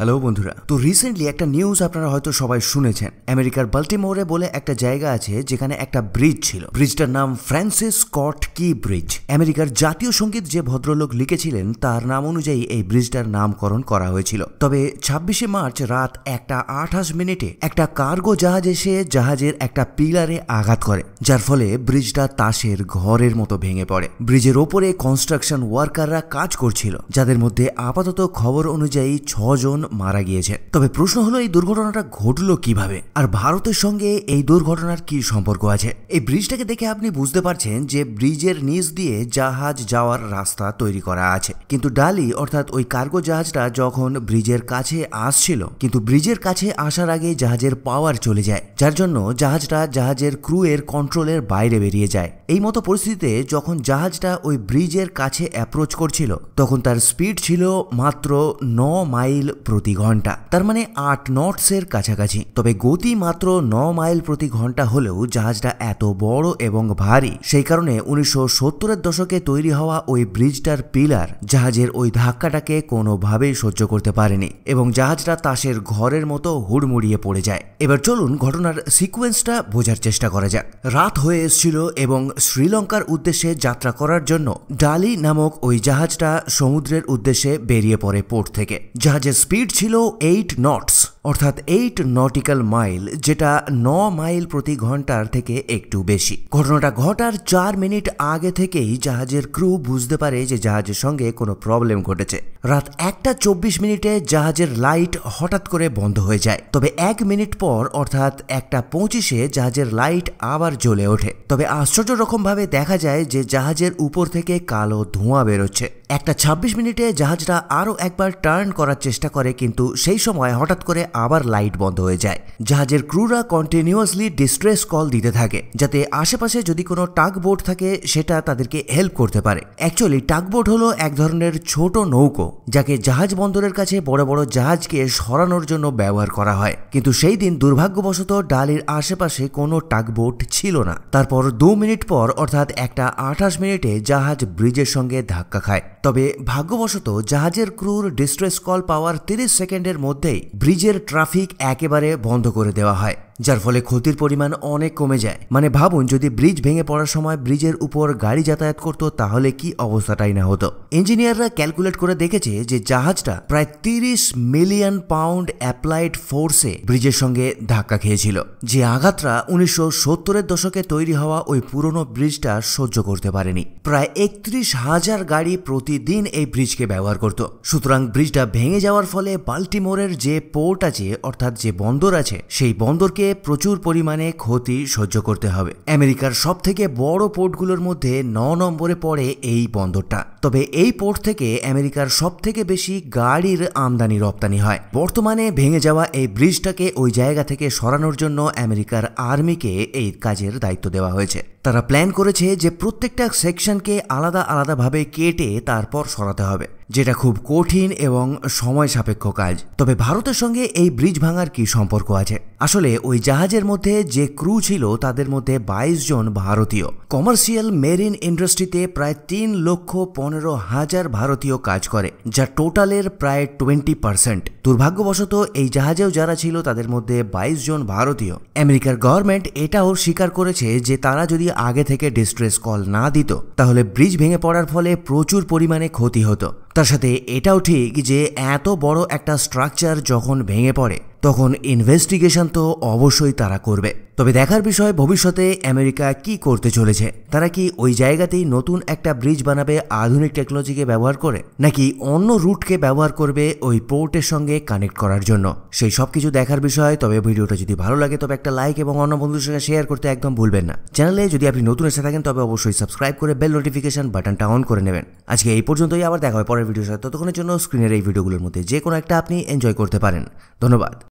hello বন্ধুরা তো recently একটা নিউজ আপনারা হয়তো সবাই শুনেছেন আমেরিকার বাল্টিমোরে বলে একটা জায়গা আছে যেখানে একটা ব্রিজ ছিল ব্রিজটার নাম ফ্রান্সিস স্কট কি ব্রিজ আমেরিকার জাতীয় সঙ্গীত যে ভদ্রলোক লিখেছিলেন তার নাম অনুযায়ী এই ব্রিজটার নামকরণ করা হয়েছিল তবে ছাব্বিশে মার্চ রাত একটা আঠাশ মিনিটে একটা কার্গো জাহাজ এসে জাহাজের একটা পিলারে আঘাত করে যার ফলে ব্রিজটা তাসের ঘরের মতো ভেঙে পড়ে ব্রিজের ওপরে কনস্ট্রাকশন ওয়ার্কাররা কাজ করছিল যাদের মধ্যে আপাতত খবর অনুযায়ী ছজন মারা গিয়েছে তবে প্রশ্ন হলো এই দুর্ঘটনাটা ঘটলো কিভাবে আর ভারতের সঙ্গে এই দুর্ঘটনার কি সম্পর্ক আছে এই ব্রিজটাকে দেখে আপনি বুঝতে পারছেন যে ব্রিজের নিচ দিয়ে জাহাজ যাওয়ার রাস্তা তৈরি করা আছে কিন্তু ডালি অর্থাৎ ওই কার্গো জাহাজটা যখন ব্রিজের কাছে আসছিল কিন্তু ব্রিজের কাছে আসার আগে জাহাজের পাওয়ার চলে যায় যার জন্য জাহাজটা জাহাজের ক্রুয়ের কন্ট্রোলের বাইরে বেরিয়ে যায় এই মতো পরিস্থিতিতে যখন জাহাজটা ওই ব্রিজের কাছে অ্যাপ্রোচ করছিল তখন তার স্পিড ছিল মাত্র ন মাইল প্র প্রতি ঘন্টা তার মানে আট নটসের কাছাকাছি তবে গতি মাত্র ন মাইল প্রতি ঘন্টা হলেও জাহাজটা এত বড় এবং ভারী সেই কারণে উনিশশো সত্তরের দশকে তৈরি হওয়া ওই ব্রিজটার পিলার জাহাজের ওই ধাক্কাটাকে কোনোভাবেই সহ্য করতে পারেনি এবং জাহাজটা তাসের ঘরের মতো হুড়মুড়িয়ে পড়ে যায় এবার চলুন ঘটনার সিকোয়েন্সটা বোঝার চেষ্টা করা যাক রাত হয়ে এসেছিল এবং শ্রীলঙ্কার উদ্দেশ্যে যাত্রা করার জন্য ডালি নামক ওই জাহাজটা সমুদ্রের উদ্দেশ্যে বেরিয়ে পড়ে পোর্ট থেকে জাহাজের স্পিড স্পিড ছিল এইট নটস অর্থাৎ এইট নটিক্যাল মাইল যেটা ন মাইল প্রতি ঘন্টার থেকে একটু বেশি ঘটনাটা ঘটার চার মিনিট আগে থেকেই জাহাজের ক্রু বুঝতে পারে যে জাহাজের সঙ্গে কোনো প্রবলেম ঘটেছে রাত একটা চব্বিশ মিনিটে জাহাজের লাইট হঠাৎ করে বন্ধ হয়ে যায় তবে এক মিনিট পর অর্থাৎ একটা পঁচিশে জাহাজের লাইট আবার জ্বলে ওঠে তবে আশ্চর্য রকমভাবে দেখা যায় যে জাহাজের উপর থেকে কালো ধোঁয়া বেরোচ্ছে একটা ছাব্বিশ মিনিটে জাহাজটা আরও একবার টার্ন করার চেষ্টা করে কিন্তু সেই সময় হঠাৎ করে আবার লাইট বন্ধ হয়ে যায় জাহাজের ক্রুরা কন্টিনিউয়াসলি ডিস্ট্রেস কল দিতে থাকে যাতে আশেপাশে যদি কোনো টাক বোট থাকে সেটা তাদেরকে হেল্প করতে পারে অ্যাকচুয়ালি টাক বোট হলো এক ধরনের ছোট নৌকো যাকে জাহাজ বন্দরের কাছে বড় বড় জাহাজকে সরানোর জন্য ব্যবহার করা হয় কিন্তু সেই দিন দুর্ভাগ্যবশত ডালির আশেপাশে কোনো টাক বোট ছিল না তারপর দু মিনিট পর অর্থাৎ একটা আঠাশ মিনিটে জাহাজ ব্রিজের সঙ্গে ধাক্কা খায় তবে ভাগ্যবশত জাহাজের ক্রুর ডিস্ট্রেস কল পাওয়ার তিরিশ সেকেন্ডের মধ্যেই ব্রিজের ট্রাফিক একেবারে বন্ধ করে দেওয়া হয় যার ফলে ক্ষতির পরিমাণ অনেক কমে যায় মানে ভাবুন যদি ব্রিজ ভেঙে পড়ার সময় ব্রিজের উপর গাড়ি যাতায়াত করত তাহলে কি অবস্থাটাই না হতো ইঞ্জিনিয়াররা ক্যালকুলেট করে দেখেছে যে জাহাজটা প্রায় তিরিশ মিলিয়ন পাউন্ড অ্যাপ্লাইড ফোর্সে ব্রিজের সঙ্গে ধাক্কা খেয়েছিল যে আঘাতরা উনিশশো সত্তরের দশকে তৈরি হওয়া ওই পুরনো ব্রিজটা সহ্য করতে পারেনি প্রায় একত্রিশ হাজার গাড়ি প্রতিদিন এই ব্রিজকে ব্যবহার করত সুতরাং ব্রিজটা ভেঙে যাওয়ার ফলে বাল্টিমোরের যে পোর্ট আছে অর্থাৎ যে বন্দর আছে সেই বন্দরকে তাদেরকে প্রচুর পরিমাণে ক্ষতি সহ্য করতে হবে আমেরিকার সব থেকে বড় পোর্টগুলোর মধ্যে ন নম্বরে পড়ে এই বন্দরটা তবে এই পোর্ট থেকে আমেরিকার সব থেকে বেশি গাড়ির আমদানি রপ্তানি হয় বর্তমানে ভেঙে যাওয়া এই ব্রিজটাকে ওই জায়গা থেকে সরানোর জন্য আমেরিকার আর্মিকে এই কাজের দায়িত্ব দেওয়া হয়েছে তারা প্ল্যান করেছে যে প্রত্যেকটা সেকশনকে আলাদা আলাদাভাবে কেটে তারপর সরাতে হবে যেটা খুব কঠিন এবং সময় সাপেক্ষ কাজ তবে ভারতের সঙ্গে এই ব্রিজ ভাঙার কি সম্পর্ক আছে আসলে ওই জাহাজের মধ্যে যে ক্রু ছিল তাদের মধ্যে বাইশ জন ভারতীয় কমার্শিয়াল মেরিন ইন্ডাস্ট্রিতে প্রায় তিন লক্ষ পনেরো হাজার ভারতীয় কাজ করে যা টোটালের প্রায় টোয়েন্টি পার্সেন্ট দুর্ভাগ্যবশত এই জাহাজেও যারা ছিল তাদের মধ্যে বাইশ জন ভারতীয় আমেরিকার গভর্নমেন্ট এটাও স্বীকার করেছে যে তারা যদি আগে থেকে ডিস্ট্রেস কল না দিত তাহলে ব্রিজ ভেঙে পড়ার ফলে প্রচুর পরিমাণে ক্ষতি হতো তার সাথে এটাও ঠিক যে এত বড় একটা স্ট্রাকচার যখন ভেঙে পড়ে তখন ইনভেস্টিগেশন তো অবশ্যই তারা করবে তবে দেখার বিষয় ভবিষ্যতে আমেরিকা কি করতে চলেছে তারা কি ওই জায়গাতেই নতুন একটা ব্রিজ বানাবে আধুনিক টেকনোলজিকে ব্যবহার করে নাকি অন্য রুটকে ব্যবহার করবে ওই পোর্টের সঙ্গে কানেক্ট করার জন্য সেই সব কিছু দেখার বিষয় তবে ভিডিওটা যদি ভালো লাগে তবে একটা লাইক এবং অন্য বন্ধুদের সঙ্গে শেয়ার করতে একদম ভুলবেন না চ্যানেলে যদি আপনি নতুন এসে থাকেন তবে অবশ্যই সাবস্ক্রাইব করে বেল নোটিফিকেশন বাটনটা অন করে নেবেন আজকে এই পর্যন্তই আবার দেখা হয় পরের ভিডিও সাথে ততক্ষণের জন্য স্ক্রিনের এই ভিডিওগুলোর মধ্যে যে কোনো একটা আপনি এনজয় করতে পারেন ধন্যবাদ